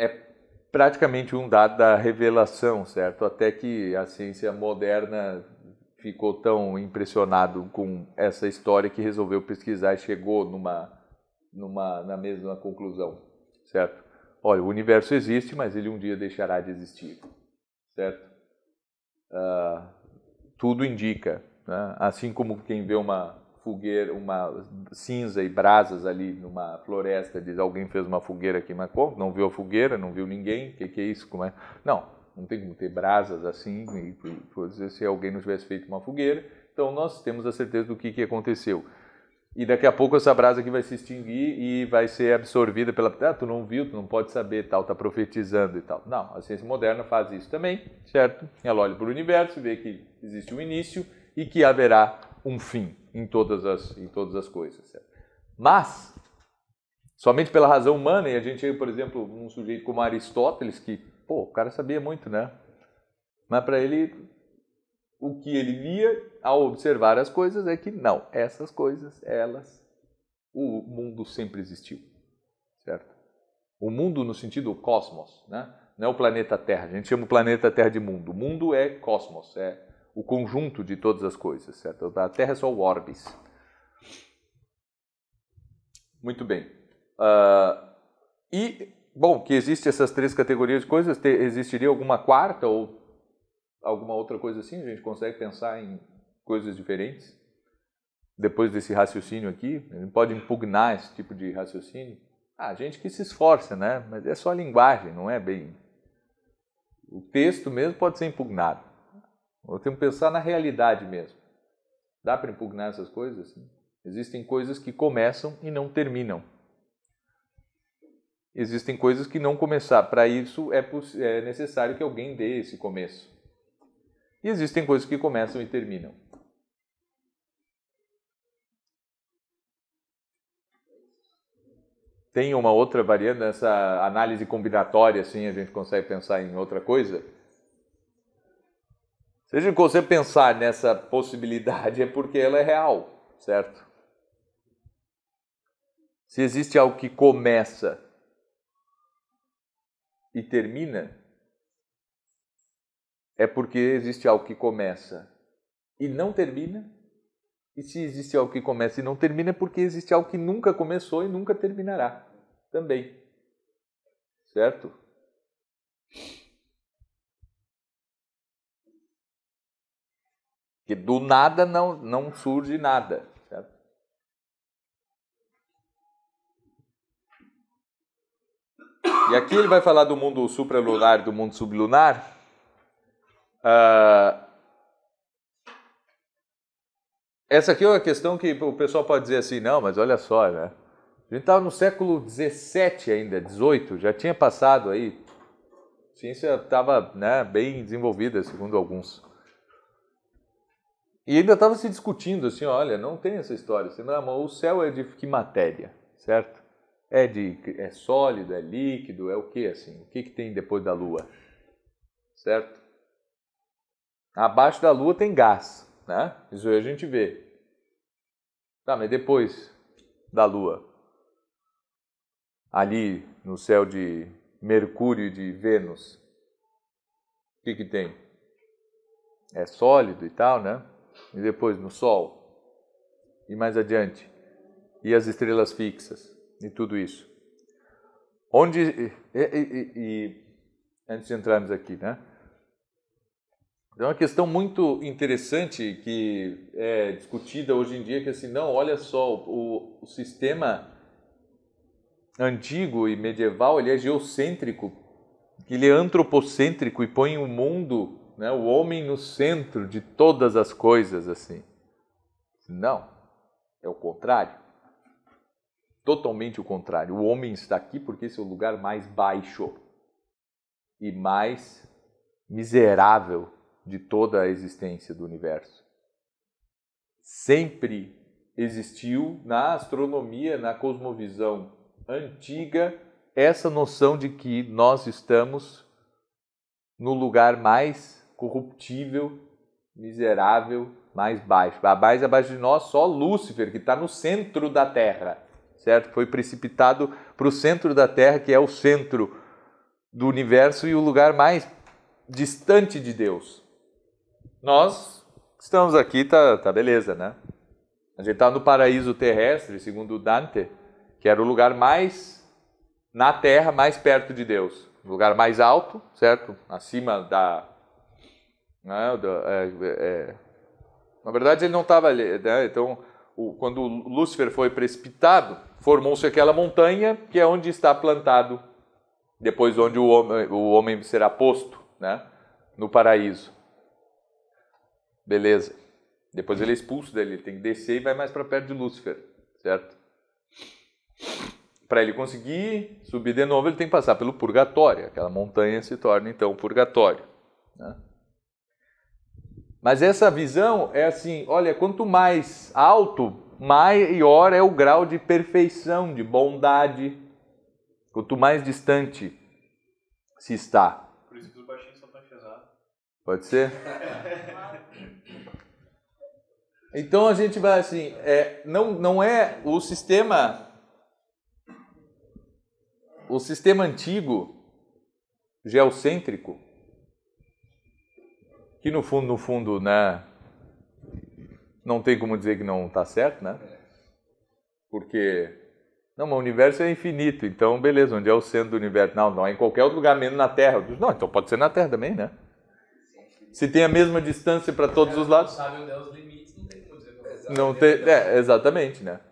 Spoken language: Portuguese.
é praticamente um dado da revelação, certo? Até que a ciência moderna ficou tão impressionado com essa história que resolveu pesquisar e chegou numa, numa na mesma conclusão, certo? Olha, o universo existe, mas ele um dia deixará de existir, certo? Uh, tudo indica, né? assim como quem vê uma fogueira, uma cinza e brasas ali numa floresta, diz alguém fez uma fogueira aqui, mas como? Não viu a fogueira, não viu ninguém, o que, que é isso? Como é? Não, não tem como ter brasas assim, e, dizer se alguém não tivesse feito uma fogueira, então nós temos a certeza do que, que aconteceu. E daqui a pouco essa brasa aqui vai se extinguir e vai ser absorvida pela. Ah, tu não viu, tu não pode saber, tal, tá profetizando e tal. Não, a ciência moderna faz isso também, certo? Ela olha para o universo, vê que existe um início e que haverá um fim em todas as, em todas as coisas. Certo? Mas, somente pela razão humana, e a gente, por exemplo, um sujeito como Aristóteles, que, pô, o cara sabia muito, né? Mas para ele, o que ele via ao observar as coisas é que, não, essas coisas, elas, o mundo sempre existiu, certo? O mundo no sentido cosmos, né? Não é o planeta Terra. A gente chama o planeta Terra de mundo. O mundo é cosmos, é o conjunto de todas as coisas, certo? A Terra é só o orbis. Muito bem. Uh, e, bom, que existem essas três categorias de coisas, te, existiria alguma quarta ou alguma outra coisa assim? A gente consegue pensar em coisas diferentes? Depois desse raciocínio aqui, a gente pode impugnar esse tipo de raciocínio? Ah, a gente que se esforça, né? Mas é só a linguagem, não é bem. O texto mesmo pode ser impugnado. Eu tenho que pensar na realidade mesmo. Dá para impugnar essas coisas? Existem coisas que começam e não terminam. Existem coisas que não começar. Para isso é, é necessário que alguém dê esse começo. E existem coisas que começam e terminam. Tem uma outra variante dessa análise combinatória, assim, a gente consegue pensar em outra coisa Seja que você pensar nessa possibilidade é porque ela é real, certo? Se existe algo que começa e termina, é porque existe algo que começa e não termina. E se existe algo que começa e não termina, é porque existe algo que nunca começou e nunca terminará também. Certo? Que do nada não, não surge nada. Certo? E aqui ele vai falar do mundo supralunar e do mundo sublunar. Ah, essa aqui é uma questão que o pessoal pode dizer assim, não, mas olha só, né? A gente estava no século XVII ainda, XVIII, já tinha passado aí. A ciência estava né, bem desenvolvida, segundo alguns. E ainda estava se discutindo assim, olha, não tem essa história. Assim, não, o céu é de que matéria, certo? É de é sólido, é líquido, é o que assim? O que, que tem depois da Lua, certo? Abaixo da Lua tem gás, né? Isso aí a gente vê. Tá, mas depois da Lua, ali no céu de Mercúrio e de Vênus, o que que tem? É sólido e tal, né? e depois no Sol, e mais adiante, e as estrelas fixas, e tudo isso. Onde. E, e, e, antes de entrarmos aqui, né? É uma questão muito interessante que é discutida hoje em dia, que é assim, não, olha só, o, o sistema antigo e medieval, ele é geocêntrico, ele é antropocêntrico e põe o mundo né? o homem no centro de todas as coisas assim. Não, é o contrário. Totalmente o contrário. O homem está aqui porque esse é o lugar mais baixo e mais miserável de toda a existência do universo. Sempre existiu na astronomia, na cosmovisão antiga, essa noção de que nós estamos no lugar mais corruptível, miserável, mais baixo. Mais abaixo de nós, só Lúcifer, que está no centro da Terra, certo? Foi precipitado para o centro da Terra, que é o centro do universo e o lugar mais distante de Deus. Nós estamos aqui, tá, tá beleza, né? A gente está no paraíso terrestre, segundo Dante, que era o lugar mais na Terra, mais perto de Deus, o lugar mais alto, certo? Acima da né? É, é, é, na verdade, ele não estava ali. Né? Então, o, quando Lúcifer foi precipitado, formou-se aquela montanha que é onde está plantado, depois onde o homem, o homem será posto, né? no paraíso. Beleza. Depois ele é expulso dele, ele tem que descer e vai mais para perto de Lúcifer, certo? Para ele conseguir subir de novo, ele tem que passar pelo purgatório. Aquela montanha se torna então o purgatório. Né? Mas essa visão é assim, olha, quanto mais alto, maior é o grau de perfeição, de bondade, quanto mais distante se está. Por isso que os baixinhos são tão pesados. Pode ser? Então a gente vai assim, é, não, não é o sistema, o sistema antigo, geocêntrico, que no fundo, no fundo, né, não tem como dizer que não está certo, né? Porque não, mas o universo é infinito, então beleza, onde é o centro do universo? Não, não é em qualquer outro lugar, menos na Terra. não, então pode ser na Terra também, né? Se tem a mesma distância para todos os lados. É não não Não tem, é, exatamente, né?